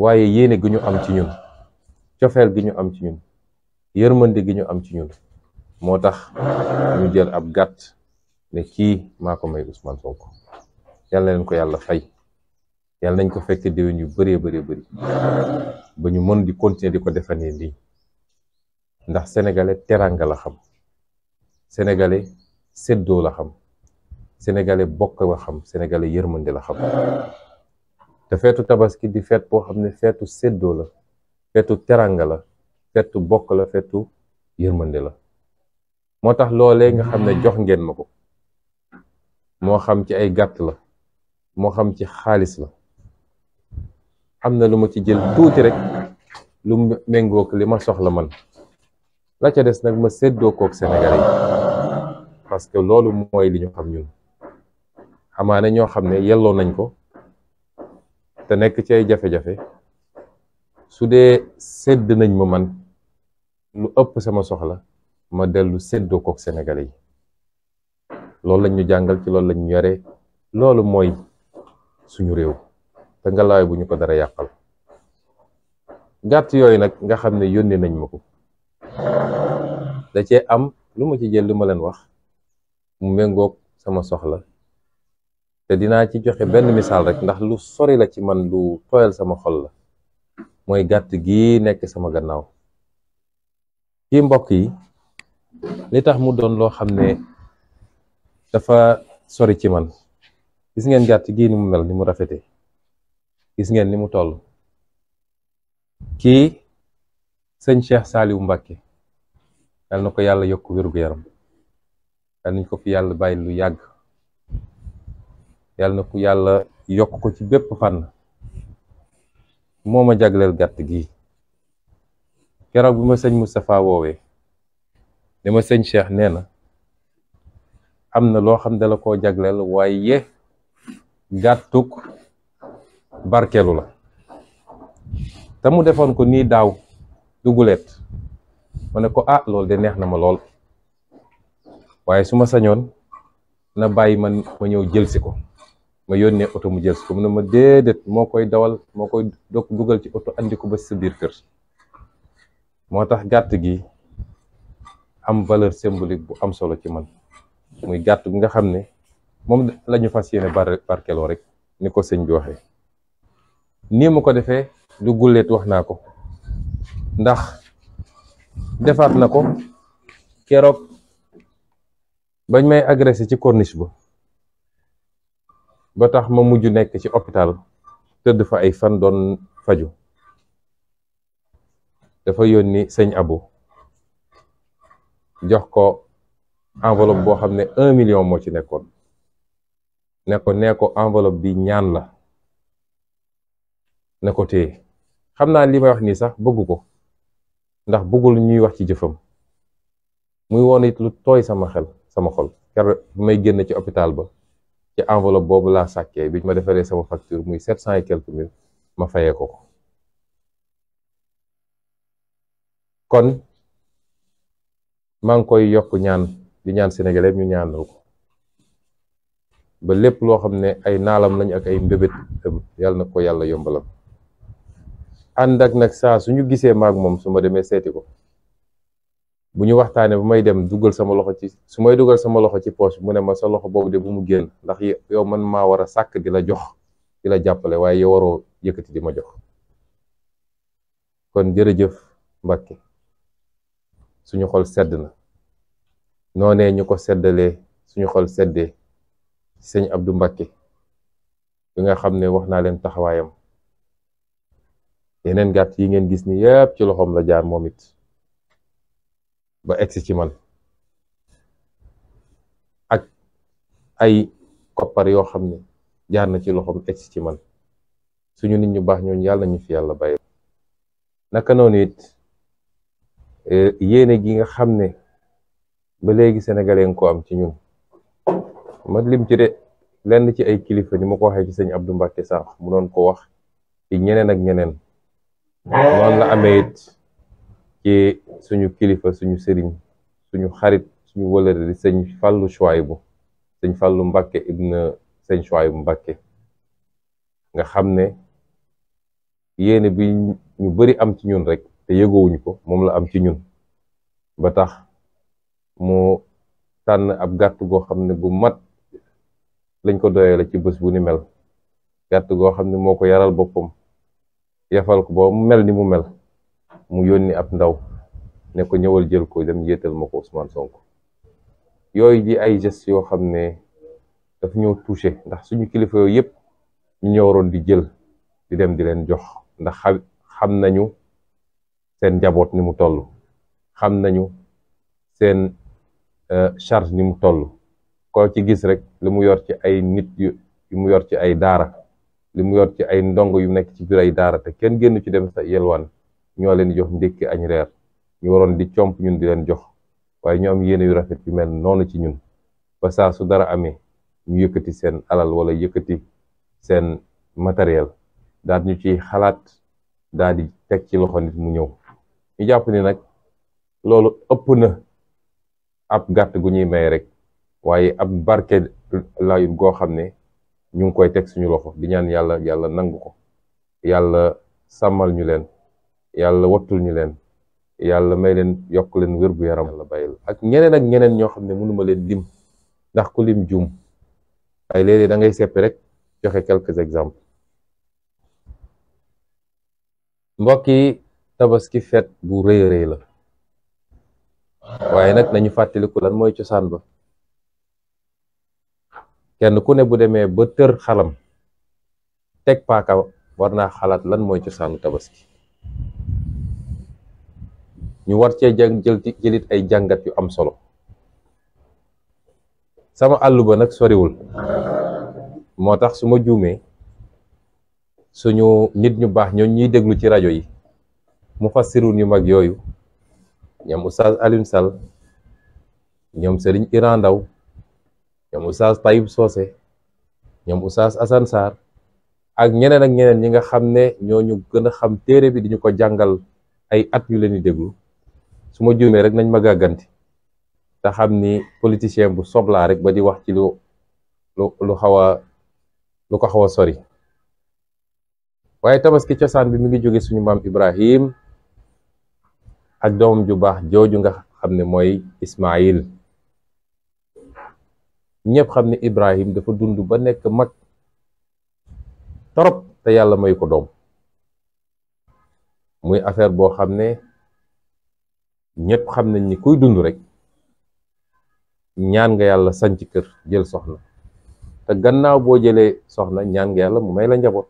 waaye yéene gi ñu am ci ñun cofeel gi ñu am ci ñun yërmande gi ñu am ci ñun moo tax ñu jël ab gàtt ne kii maa ko may Ousmane Sonko yal na leen ko yàlla fay yàlla nañ ko fekk déwén yu bëree bëree bëri ba ñu mën di continuer di ko defanee nii ndax sénégalais teranga la xam sénégalais séddoo la xam sénégalais bokk la xam sénégalais yërmande la xam Fetu tabaski di fet bo xamne fetu seddo la fetu teranga la fetu bok la fetu yermande la motax lolé nga xamne jox ngeen mako mo xam ci ay gatt la mo xam ci khalis la amna luma ci jël touti rek lu méngook li ma soxla man la ca des nak ma ko ak Sénégalais yi parce que lolou moy li ñu xam ñun ño xamne yello nañ ko te nekk ci ay jafe-jafe su dee sedd nañ ma man lu ëpp sama soxla ma dellu seddoo kook Sénégalais yi loolu lañ ñu jàngal ci loolu lañu ñu loolu mooy suñu réew te ngalaay bu ñu ko dara yàqal gàtt yooyu nag nga xam ne yónnee nañ ma ko da cee am lu ma ci jël li ma leen wax mu méngoog sama soxla te dina ci joxe benn misal rek ndax lu sori la ci man lu toyal sama xol la moy gatt gi nek sama gannaaw kii mbokk yi li tax mu doon lo xamne dafa sori ci man gis ngeen gatt gi ni mu mel ni mu rafeté gis ngeen ni mu toll kii señ Cheikh Saliou Mbacke dal nako yalla yàlla wirgu yaram dal ko fi yalla bayil lu yagg yàlla na ku yàlla yokk ko ci bépp fànn moo ma jagleel gàtt gii keroog bi ma señ Moustapha woowee ne ma sëñ Cheikh nee na am na loo xam ne la koo jagleel waaye gàttuk barkeelu la te mu defoon ko nii daaw duguleet ma ne ko ah loolu de neex na ma lool waaye su ma sañoon na bàyyi ma ñëw jëlsi ko ma yónnee oto mu jël si ko mu ne ma déedéet moo koy dawal moo koy dok dugal ci oto andi ko ba si sa biir kër moo tax gàtt gi am valeur symbolique bu am solo ci man muy gàtt bi nga xam ne moom lañu fas yéene bar barkeloo rek ni ko sëñ bi waxee nii mu ko defee du gulleet wax naa ko ndax defaat na ko keroog bañ may agressé ci corniche ba ba tax ma mujj nekk ci hôpital tëdd fa ay fan doon faju dafa yónni sëñ Abo jox ko enveloppe boo xam ne un million moo ci nekkoon ne ko nee ko enveloppe bi ñaan la ne ko téye xam naa li may wax nii sax bëggu ko ndax bëggul ñuy wax ci jëfam muy woon it lu tooy sama xel sama xol car may génn ci hôpital ba ci enveloppe boobu laa sàkkee bi ñu ma defaree sama facture muy sept cent et quelques mille ma fayee ko kon maa ngi koy yokk ñaan di ñaan Sénégalais ñu ñaanal ko ba lépp loo xam ne ay naalam lañ ak ay mbébét yàlla na ko yàlla yombalam ànd ak nag saa suñu gisee maag moom su ma demee seeti ko bu ñu waxtaanee bu may dem dugal sama loxo ci su may dugal sama loxo ci poche mu ne ma sa loxo boobu de bu mu génn ndax yow man maa war a sàkk di la jox di la jàppale waaye yow waroo yëkkati di ma jox kon jërëjëf Mbàkke suñu xol sedd na noonee ñu ko seddalee suñu xol seddee sëñ Abdou Mbàkke bi nga xam ne wax naa leen taxawaayam yeneen gàtt yi ngeen gis ni yépp ci loxoom la jaar moom it ba egsi ci man ak ay koppar yoo xam ne jaar na ci loxoom egsi ci man suñu nit ñu baax ñooñu yàlla ñu fi yàlla bay naka noonu it e, yéene gi nga xam ne ba léegi sénégalais nga ko am ci ñun ma lim ci de lenn ci ay kilifa ni ma ko waxee ci sëñ du Mbacke sax mu noon ko wax ci ñeneen ak ñeneen noonu la amee ci suñu kilifa suñu sëriñ suñu xarit suñu wëlëre di sëñ Fallou Chouaïbou sëñ Fallou Mbacké ibna sëñ Chouaïbou Mbacké nga xam ne yéene bi ñu bari am ci ñun rek te yëgowuñu ko moom la am ci ñun ba tax mu tànn ab gàtt goo xam ne bu mat lañ ko doyale ci bés bu ni mel gàtt goo xam ne moo ko yaral boppam yafal ko ba mel ni mu mel mu yónni ab ndaw ne ko ñëwal jël ko dem yéetal ma ko Ousmane sonk yooyu ji ay gest yoo xam ne daf ñoo touché ndax suñu kilifa yooyu yëpp ñu di jël di dem di leen jox ndax xam nañu seen njaboot ni mu toll xam nañu seen euh, charge ni mu toll koo ci gis rek li mu yor ci ay nit yu mu yor ci ay daara li mu yor ci ay ndongo yu nekk ci biir ay daara te kenn génn ci dem sa yelwaan ñoo leen jox ndékki añ reer ñu waroon di comp ñun di leen jox waaye ñu am yéene yu rafet yu mel noonu ci ñun ba saa su dara amee ñu yëkkati seen alal wala yëkkati seen matériel daal ñu ci xalaat daal di teg ci loxo nit mu ñëw ñu jàpp ni nag loolu ëpp na ab gàtt gu ñuy may rek waaye ab barke layut goo xam ne ñu ngi koy teg suñu loxo di ñaan yàlla yàlla nangu ko yàlla sàmmal ñu leen yàlla wattul ñu leen yàlla may leen yokk leen wér bu yaram yàlla bàyyil ak ñeneen ak ñeneen ñoo xam ne mënuma leen lim ndax ku lim juum ay léeg dangay seppi rek joxe quelques exemples mbokk yi tabaski feet bu rëy a rëy la waaye nag nañu fàttaliku lan mooy cosaan ba kenn ku ne bu demee ba tër xalam teg paaka war naa xalaat lan mooy cosaanu tabaski ñu war ci jàng jël jëlit ay jangat yu am solo sama allu ba nak sori wul motax suma jume suñu nit ñu bax ñoo ñi déglu ci radio yi mufassirun yu mag yoyu ñam oustad alim sal ñoom Serigne Iran daw ñam oustad Tayib sosé ñam oustad Assane sar ak ñeneen ak ñeneen ñi nga xamne ñoo ñu gëna xam téré bi di ko jangal ay at yu leen di déglu suma jume rek nañ ma gàgganti te ni politicien bu sobla rek ba di wax ci lu lu xawa lu ko xawa sori waye tabaski ciosan bi mi ngi joge suñu mam Ibrahim ak jubah ju bax joju nga xam moy mooy ñepp ñëpp Ibrahim dafa dundu ba nek mak torop te yalla may ko dom muy affaire bo xamne ñëpp xam nañ ni kuy dund rek ñaan nga yàlla sanc kër jël soxna te gannaaw boo jëlee soxna ñaan nga yàlla mu may la njaboot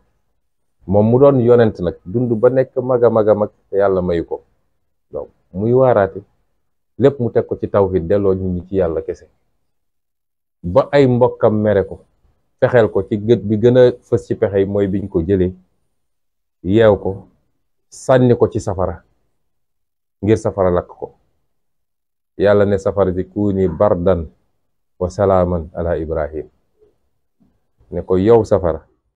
moom mu doon yonent nag dund ba nekk mag a mag a mag yàlla mayu ko donc muy waaraate lépp mu teg ko ci taw tawhid delloo ñu ñi ci yàlla kese ba ay mbokkam mere ko fexeel ko ci gët bi gën a fës ci pexe yi mooy biñ ko jëlee yeew ko sànni ko ci safara ngir safara lakk ko yàlla ne safara ji kuuni bardan wa salaaman ala ibrahim ne ko yow safara